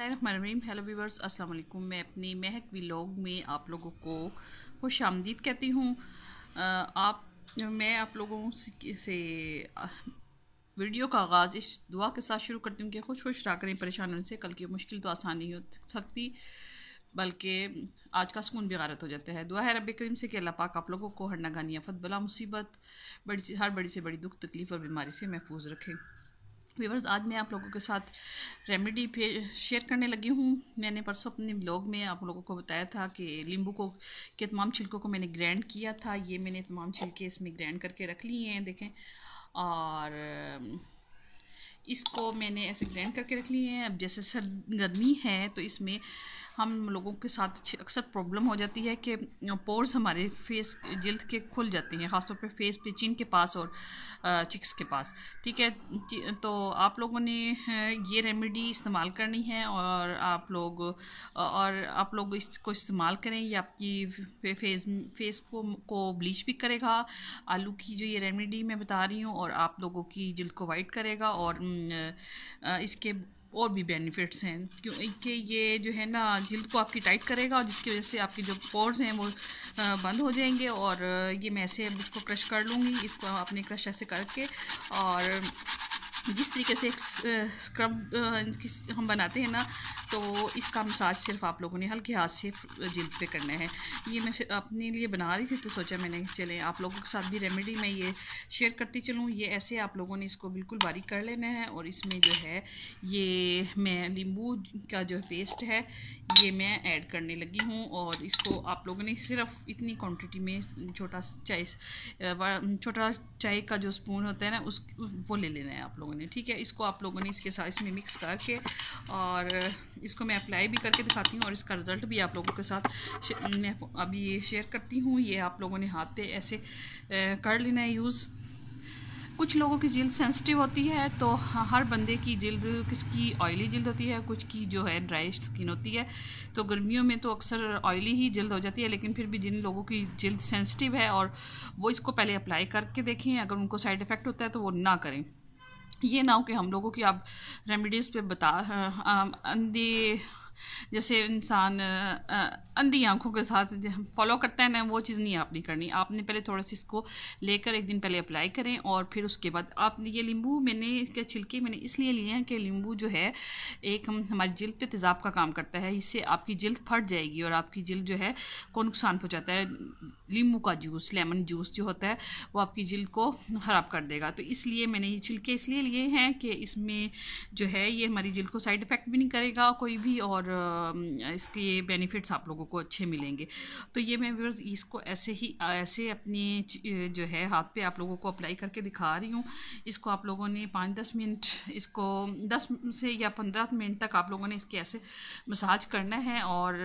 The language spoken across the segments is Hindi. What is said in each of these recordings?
बसमीम हेलो वीवर्स अस्सलाम वालेकुम मैं अपने महक व्लॉग में आप लोगों को खुश आमदीद कहती हूँ आप मैं आप लोगों से वीडियो का आगाज़ इस दुआ के साथ शुरू करती हूँ कि खुश खुश रहा करें परेशान होने से कल की मुश्किल तो आसान नहीं हो सकती बल्कि आज का सुकून भी गारत हो जाता है दुआ है रब करीम से कि अल्लाह पाक आप लोगों को हर नागानी आफत बला मुसीबत बड़ी हर बड़ी से बड़ी दुख तकलीफ़ और बीमारी से महफूज रखें वीवर्स आज मैं आप लोगों के साथ रेमेडी शेयर करने लगी हूँ मैंने परसों अपने ब्लॉग में आप लोगों को बताया था कि नींबू को के तमाम छिलकों को मैंने ग्रैंड किया था ये मैंने तमाम छिलके इसमें ग्रैंड करके रख लिए हैं देखें और इसको मैंने ऐसे ग्रैंड करके रख लिए हैं अब जैसे सर्द गर्मी है तो इसमें हम लोगों के साथ अक्सर प्रॉब्लम हो जाती है कि पोर्स हमारे फेस जल्द के खुल जाते हैं ख़ासतौर पे फेस पे चिन के पास और चिक्स के पास ठीक है तो आप लोगों ने ये रेमेडी इस्तेमाल करनी है और आप लोग और आप लोग इसको इस्तेमाल करें ये आपकी फेस फेस को को ब्लीच भी करेगा आलू की जो ये रेमेडी मैं बता रही हूँ और आप लोगों की जल्द को वाइट करेगा और इसके और भी बेनिफिट्स हैं क्योंकि ये जो है ना जल्द को आपकी टाइट करेगा और जिसकी वजह से आपके जो पोर्स हैं वो बंद हो जाएंगे और ये मैं ऐसे इसको क्रश कर लूँगी इसको आपने क्रश ऐसे करके और जिस तरीके से एक स्क्रब हम बनाते हैं ना तो इसका मसाज सिर्फ आप लोगों ने हल्के हाथ से जल्द पे करना है ये मैं अपने लिए बना रही थी तो सोचा मैंने चले आप लोगों के साथ भी रेमेडी मैं ये शेयर करती चलूँ ये ऐसे आप लोगों ने इसको बिल्कुल बारीक कर लेना है और इसमें जो है ये मैं नींबू का जो पेस्ट है ये मैं ऐड करने लगी हूँ और इसको आप लोगों ने सिर्फ इतनी क्वान्टिटी में छोटा चाय छोटा चाय का जो स्पून होता है ना उस वो ले लेना है आप लोगों लोगों ने ठीक है इसको आप लोगों ने इसके साथ इसमें मिक्स करके और इसको मैं अप्लाई भी करके दिखाती हूँ और इसका रिज़ल्ट भी आप लोगों के साथ मैं अभी ये शेयर करती हूँ ये आप लोगों ने हाथ पे ऐसे कर लेना है यूज़ कुछ लोगों की जिल्द सेंसिटिव होती है तो हर बंदे की जिल्द किसकी ऑयली जिल्द होती है कुछ की जो है ड्राई स्किन होती है तो गर्मियों में तो अक्सर ऑयली ही जिल्द हो जाती है लेकिन फिर भी जिन लोगों की जिल्द सेंसिटिव है और वो इसको पहले अप्लाई करके देखें अगर उनको साइड इफ़ेक्ट होता है तो वो ना करें ये ना हो कि हम लोगों की आप रेमेडीज़ पे बता अंधे जैसे इंसान अंधी आंखों के साथ फॉलो करता है ना वो चीज़ नहीं आपने करनी आपने पहले थोड़ा सी इसको लेकर एक दिन पहले अप्लाई करें और फिर उसके बाद आपने ये लींबू मैंने इसके छिलके मैंने इसलिए लिए हैं कि लींबू जो है एक हम हमारी जल्द पे तेज़ाब का काम करता है इससे आपकी जल्द फट जाएगी और आपकी जल्द जो है को नुकसान पहुँचाता है नींबू का जूस लेमन जूस जो होता है वो आपकी जिल्द को ख़राब कर देगा तो इसलिए मैंने ये छिलके इसलिए लिए हैं कि इसमें जो है ये हमारी जिल्द को साइड इफ़ेक्ट भी नहीं करेगा कोई भी और इसके बेनिफिट्स आप लोगों को अच्छे मिलेंगे तो ये मैं व्यवर्स इसको ऐसे ही ऐसे अपने जो है हाथ पे आप लोगों को अप्लाई करके दिखा रही हूँ इसको आप लोगों ने पाँच दस मिनट इसको दस से या पंद्रह मिनट तक आप लोगों ने इसके ऐसे मसाज करना है और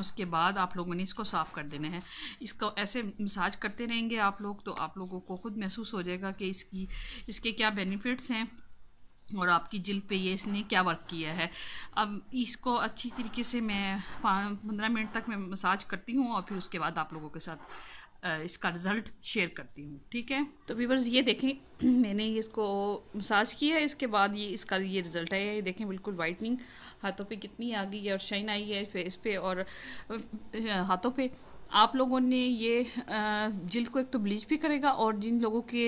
उसके बाद आप लोगों ने इसको साफ़ कर देना है इसको ऐसे मसाज करते रहेंगे आप लोग तो आप लोगों को ख़ुद महसूस हो जाएगा कि इसकी इसके क्या बेनिफिट्स हैं और आपकी जिल्द पे ये इसने क्या वर्क किया है अब इसको अच्छी तरीके से मैं पंद्रह मिनट तक मैं मसाज करती हूँ और फिर उसके बाद आप लोगों के साथ इसका रिज़ल्ट शेयर करती हूँ ठीक है तो व्यूवर्स ये देखें मैंने इसको मसाज किया है इसके बाद ये इसका ये रिज़ल्ट है ये देखें बिल्कुल वाइटनिंग हाथों पे कितनी आ गई है और शाइन आई है फेस पे और हाथों पे आप लोगों ने ये जिल को एक तो ब्लीच भी करेगा और जिन लोगों के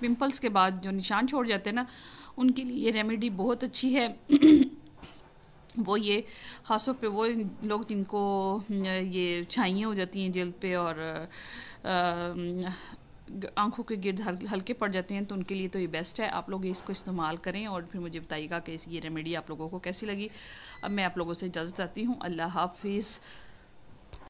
पिंपल्स के बाद जो निशान छोड़ जाते हैं ना उनके लिए ये रेमेडी बहुत अच्छी है वो ये खासतौर पे वो लोग जिनको ये छाइयाँ हो जाती हैं जल्द पे और आंखों के गिर्द हल्के पड़ जाते हैं तो उनके लिए तो ये बेस्ट है आप लोग इसको इस्तेमाल करें और फिर मुझे बताइएगा कि ये रेमेडी आप लोगों को कैसी लगी अब मैं आप लोगों से इजाज़त चाहती हूँ अल्लाह हाफिज़